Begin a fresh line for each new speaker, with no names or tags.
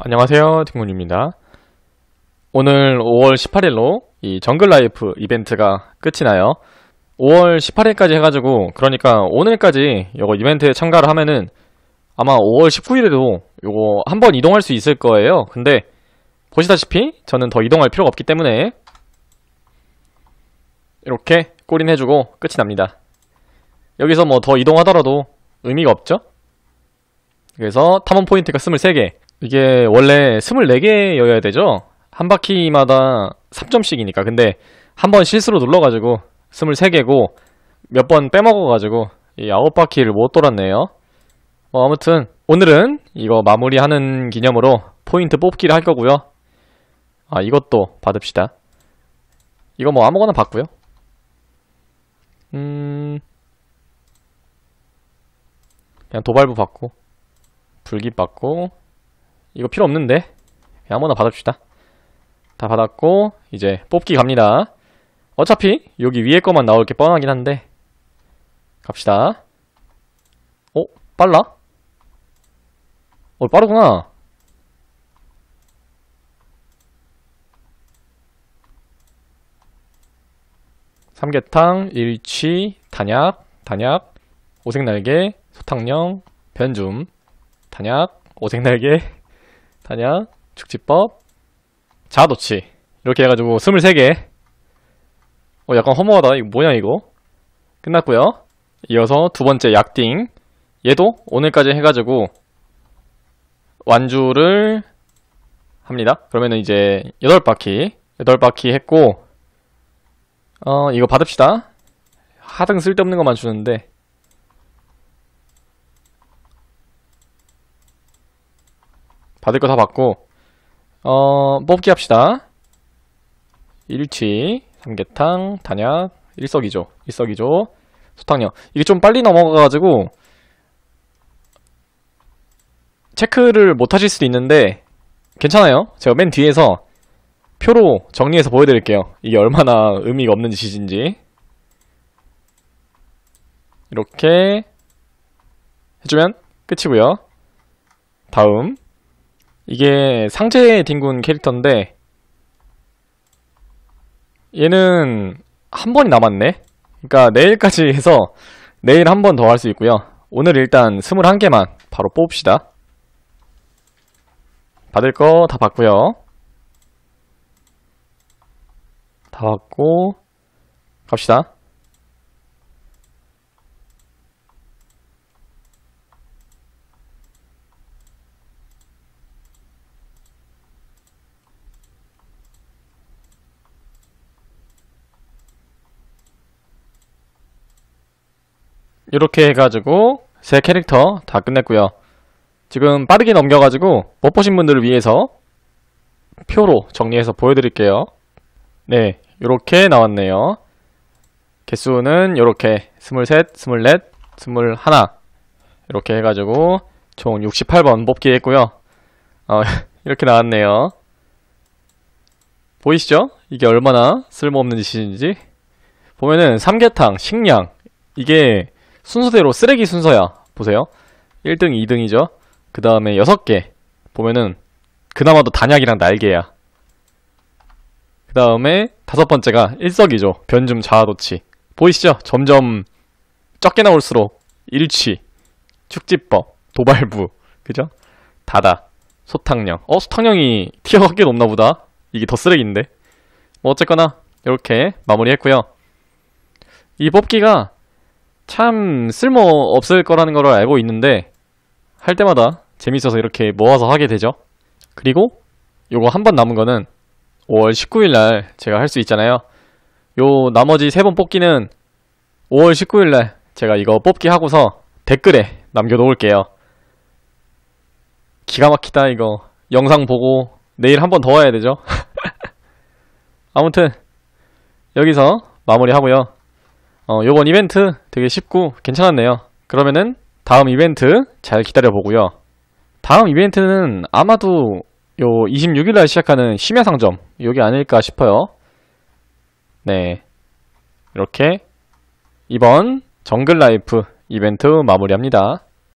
안녕하세요 딩군입니다 오늘 5월 18일로 이 정글라이프 이벤트가 끝이 나요 5월 18일까지 해가지고 그러니까 오늘까지 요거 이벤트에 참가를 하면은 아마 5월 19일에도 요거 한번 이동할 수 있을 거예요 근데 보시다시피 저는 더 이동할 필요가 없기 때문에 이렇게 꼬린해주고 끝이 납니다 여기서 뭐 더 이동하더라도 의미가 없죠 그래서 탐험 포인트가 23개 이게 원래 24개여야 되죠? 한 바퀴마다 3점씩이니까. 근데 한번 실수로 눌러가지고 23개고 몇 번 빼먹어가지고 이 9바퀴를 못 돌았네요. 뭐 아무튼 오늘은 이거 마무리하는 기념으로 포인트 뽑기를 할 거고요. 아 이것도 받읍시다. 이거 뭐 아무거나 받고요. 음... 그냥 도발부 받고 불기 받고 이거 필요 없는데 아무나 예, 받읍시다 다 받았고 이제 뽑기 갑니다 어차피 여기 위에 것만 나올 게 뻔하긴 한데 갑시다 어? 빨라? 어 빠르구나 삼계탕, 일치, 단약, 단약, 오색날개, 소탕령, 변줌, 단약, 오색날개 탄약, 축지법, 자도치 이렇게 해가지고 23개 어 약간 허무하다 이거 뭐냐 이거 끝났고요 이어서 두 번째 약딩 얘도 오늘까지 해가지고 완주를 합니다 그러면은 이제 8바퀴 8바퀴 했고 어 이거 받읍시다 하등 쓸데없는 것만 주는데 받을 거 다 받고 어 뽑기 합시다 일치 삼계탕 단약 일석이조 일석이조 소탕력 이게 좀 빨리 넘어가가지고 체크를 못하실 수도 있는데 괜찮아요 제가 맨 뒤에서 표로 정리해서 보여드릴게요 이게 얼마나 의미가 없는 짓인지 이렇게 해주면 끝이고요 다음 이게 상제 딩군 캐릭터인데 얘는 한 번이 남았네 그러니까 내일까지 해서 내일 한 번 더 할 수 있고요 오늘 일단 21개만 바로 뽑읍시다 받을 거 다 받고요 다 받고 갑시다 이렇게 해가지고 세 캐릭터 다 끝냈고요. 지금 빠르게 넘겨가지고 못 보신 분들을 위해서 표로 정리해서 보여드릴게요. 네, 이렇게 나왔네요. 개수는 이렇게 23, 24, 21 이렇게 해가지고 총 68번 뽑기 했고요. 어, 이렇게 나왔네요. 보이시죠? 이게 얼마나 쓸모없는 짓인지 보면은 삼계탕, 식량 이게 순서대로 쓰레기 순서야 보세요 1등 2등이죠 그 다음에 6개 보면은 그나마도 단약이랑 날개야 그 다음에 다섯 번째가 일석이죠 변줌 자아도치 보이시죠? 점점 적게 나올수록 일치 축지법 도발부 그죠? 다다 소탕령 어? 소탕령이 티어가 꽤 높나보다 이게 더 쓰레기인데 뭐 어쨌거나 이렇게 마무리했고요 이 뽑기가 참 쓸모 없을 거라는 걸 알고 있는데 할 때마다 재밌어서 이렇게 모아서 하게 되죠. 그리고 요거 한 번 남은 거는 5월 19일 날 제가 할 수 있잖아요. 요 나머지 세 번 뽑기는 5월 19일 날 제가 이거 뽑기 하고서 댓글에 남겨놓을게요. 기가 막히다 이거 영상 보고 내일 한 번 더 와야 되죠. 아무튼 여기서 마무리하고요. 어, 요번 이벤트 되게 쉽고 괜찮았네요. 그러면은 다음 이벤트 잘 기다려보고요. 다음 이벤트는 아마도 요 26일날 시작하는 심야 상점 여기 아닐까 싶어요. 네. 이렇게 이번 정글 라이프 이벤트 마무리합니다.